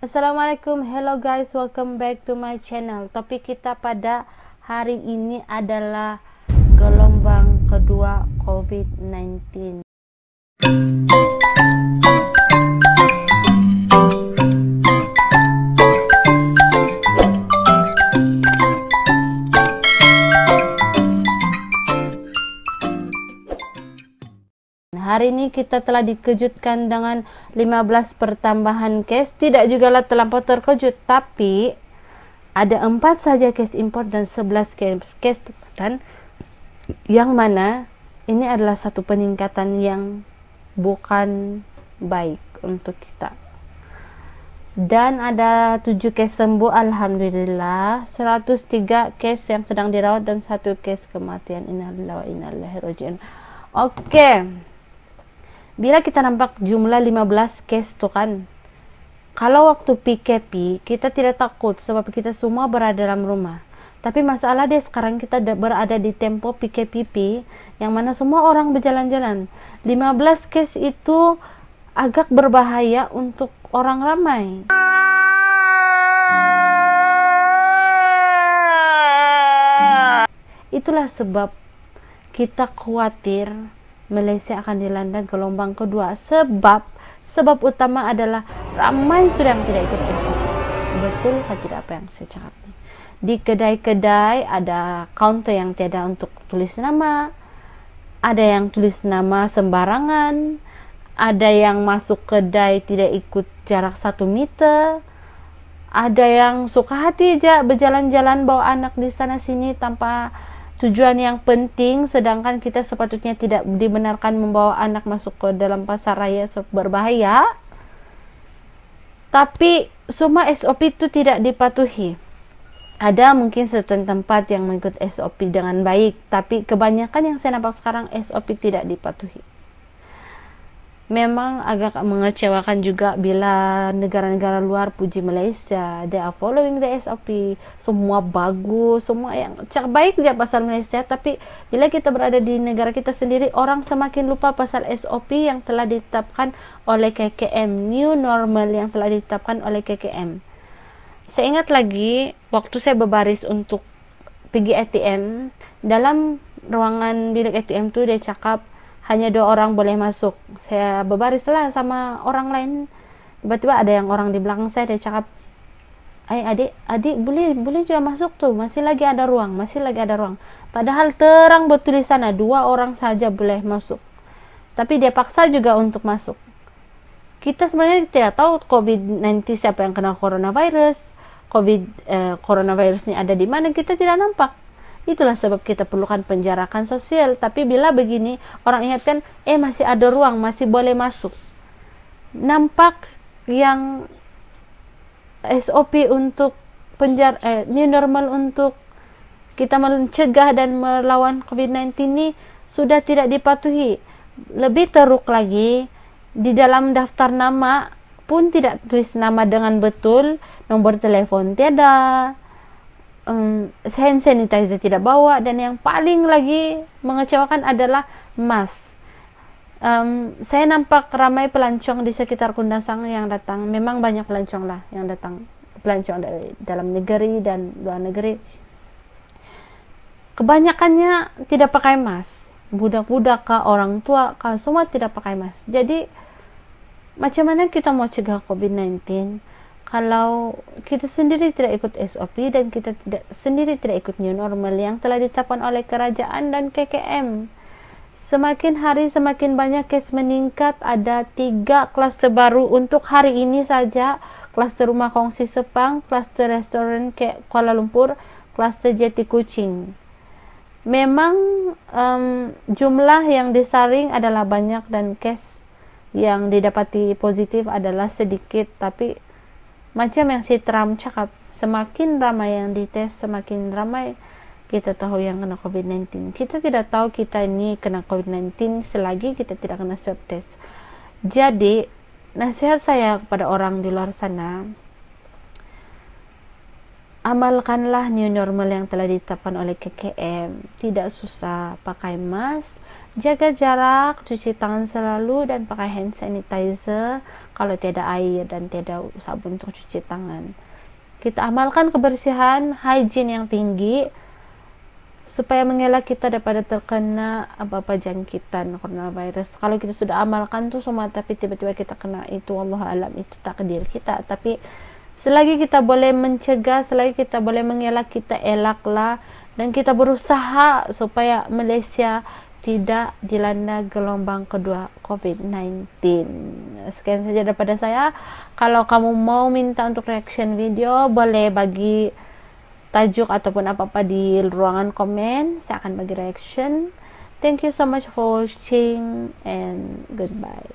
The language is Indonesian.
Assalamualaikum, hello guys, welcome back to my channel. Topik kita pada hari ini adalah gelombang kedua COVID-19. hari ini kita telah dikejutkan dengan 15 pertambahan case. Tidak juga lah terlampau terkejut, tapi ada empat saja case import dan 11 case case dan yang mana ini adalah satu peningkatan yang bukan baik untuk kita. Dan ada 7 case sembuh alhamdulillah, 103 case yang sedang dirawat dan satu case kematian. Innalillahi wa inna ilaihi Oke. Okay bila kita nampak jumlah 15 case tuh kan kalau waktu PKP kita tidak takut sebab kita semua berada dalam rumah tapi masalah deh sekarang kita berada di tempo PKPP yang mana semua orang berjalan-jalan 15 case itu agak berbahaya untuk orang ramai itulah sebab kita khawatir Malaysia akan dilanda gelombang kedua sebab sebab utama adalah ramai sudah yang tidak ikut pesta. Betul kan tidak apa yang saya cakap Di kedai-kedai ada counter yang tiada untuk tulis nama, ada yang tulis nama sembarangan, ada yang masuk kedai tidak ikut jarak satu meter, ada yang suka hati berjalan-jalan bawa anak di sana sini tanpa tujuan yang penting sedangkan kita sepatutnya tidak dibenarkan membawa anak masuk ke dalam pasar raya berbahaya tapi semua SOP itu tidak dipatuhi ada mungkin certain tempat yang mengikut SOP dengan baik tapi kebanyakan yang saya nampak sekarang SOP tidak dipatuhi memang agak mengecewakan juga bila negara-negara luar puji Malaysia. They are following the SOP. Semua bagus, semua yang baik dia pasal Malaysia. Tapi bila kita berada di negara kita sendiri, orang semakin lupa pasal SOP yang telah ditetapkan oleh KKM. New normal yang telah ditetapkan oleh KKM. Saya ingat lagi waktu saya berbaris untuk pergi ATM dalam ruangan bilik ATM itu dia cakap hanya dua orang boleh masuk saya berbaris lah sama orang lain tiba-tiba ada yang orang di belakang saya dia cakap Ay, adik adik boleh boleh juga masuk tuh masih lagi ada ruang masih lagi ada ruang padahal terang bertulisan nah, dua orang saja boleh masuk tapi dia paksa juga untuk masuk kita sebenarnya tidak tahu COVID-19 siapa yang kena coronavirus COVID eh, coronavirus ini ada di mana kita tidak nampak Itulah sebab kita perlukan penjarakan sosial. Tapi bila begini, orang ingatkan, eh masih ada ruang, masih boleh masuk. Nampak yang SOP untuk penjar eh, new normal untuk kita mencegah dan melawan COVID-19 ini sudah tidak dipatuhi. Lebih teruk lagi, di dalam daftar nama pun tidak tulis nama dengan betul, nomor telepon tiada, um, hand sanitizer tidak bawa dan yang paling lagi mengecewakan adalah mask um, saya nampak ramai pelancong di sekitar Kundasang yang datang memang banyak pelancong lah yang datang pelancong dari dalam negeri dan luar negeri kebanyakannya tidak pakai mask budak-budak kah orang tua kah semua tidak pakai mask jadi macam mana kita mau cegah COVID-19 kalau kita sendiri tidak ikut SOP dan kita tidak sendiri tidak ikut new normal yang telah ditetapkan oleh kerajaan dan KKM. Semakin hari semakin banyak case meningkat. Ada tiga klaster baru untuk hari ini saja. Klaster rumah kongsi Sepang, klaster restoran ke Kuala Lumpur, klaster Jeti Kucing. Memang um, jumlah yang disaring adalah banyak dan case yang didapati positif adalah sedikit, tapi Macam yang si Trump cakap, semakin ramai yang dites, semakin ramai kita tahu yang kena COVID-19. Kita tidak tahu kita ini kena COVID-19 selagi kita tidak kena swab test. Jadi, nasihat saya kepada orang di luar sana, amalkanlah new normal yang telah ditetapkan oleh KKM. Tidak susah, pakai mask, jaga jarak, cuci tangan selalu dan pakai hand sanitizer kalau tiada air dan tiada sabun untuk cuci tangan. Kita amalkan kebersihan, hygiene yang tinggi supaya mengelak kita daripada terkena apa-apa jangkitan coronavirus. Kalau kita sudah amalkan tuh semua tapi tiba-tiba kita kena itu Allah alam itu takdir kita. Tapi selagi kita boleh mencegah selagi kita boleh mengelak kita elaklah dan kita berusaha supaya Malaysia tidak dilanda gelombang kedua COVID-19. Sekian saja daripada saya. Kalau kamu mau minta untuk reaction video, boleh bagi tajuk ataupun apa-apa di ruangan komen. Saya akan bagi reaction. Thank you so much for watching and goodbye.